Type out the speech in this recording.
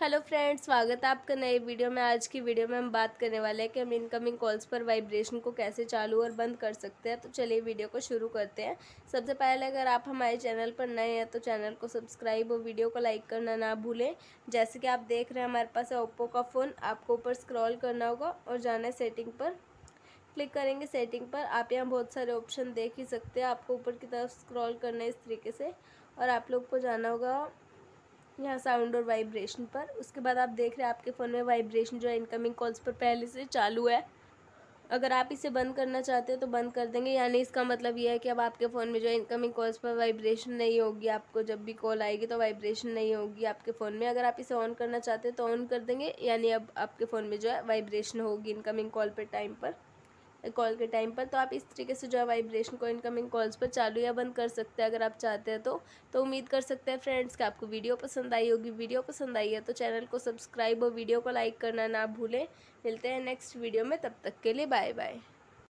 hello friends स्वागत है आपका नए वीडियो में आज की वीडियो में हम बात करने वाले हैं कि हम इनकमिंग कॉल्स पर वाइब्रेशन को कैसे चालू और बंद कर सकते हैं तो चलिए वीडियो को शुरू करते हैं सबसे पहले अगर आप हमारे चैनल पर नए हैं तो चैनल को सब्सक्राइब और वीडियो को लाइक करना ना भूलें जैसे कि आप देख रहे हैं हमारे पास है ओप्पो का फ़ोन आपको ऊपर स्क्रॉल करना होगा और जाना है सेटिंग पर क्लिक करेंगे सेटिंग पर आप यहाँ बहुत सारे ऑप्शन देख ही सकते हैं आपको ऊपर की तरफ स्क्रॉल करना है इस तरीके से और आप लोग को जाना होगा यहाँ साउंड और वाइब्रेशन पर उसके बाद आप देख रहे हैं आपके फ़ोन में वाइब्रेशन जो है इनकमिंग कॉल्स पर पहले से चालू है अगर आप इसे बंद करना चाहते हो तो बंद कर देंगे यानी इसका मतलब यह है कि अब आपके फ़ोन में जो है इनकमिंग कॉल्स पर वाइब्रेशन नहीं होगी आपको जब भी कॉल आएगी तो वाइब्रेशन नहीं होगी आपके फ़ोन में अगर आप इसे ऑन करना चाहते हो तो ऑन कर देंगे यानी अब आपके फ़ोन में जो है वाइब्रेशन होगी इनकमिंग कॉल पर टाइम पर कॉल के टाइम पर तो आप इस तरीके से जो है वाइब्रेशन को इनकमिंग कॉल्स पर चालू या बंद कर सकते हैं अगर आप चाहते हैं तो तो उम्मीद कर सकते हैं फ्रेंड्स कि आपको वीडियो पसंद आई होगी वीडियो पसंद आई है तो चैनल को सब्सक्राइब और वीडियो को लाइक करना ना भूलें मिलते हैं नेक्स्ट वीडियो में तब तक के लिए बाय बाय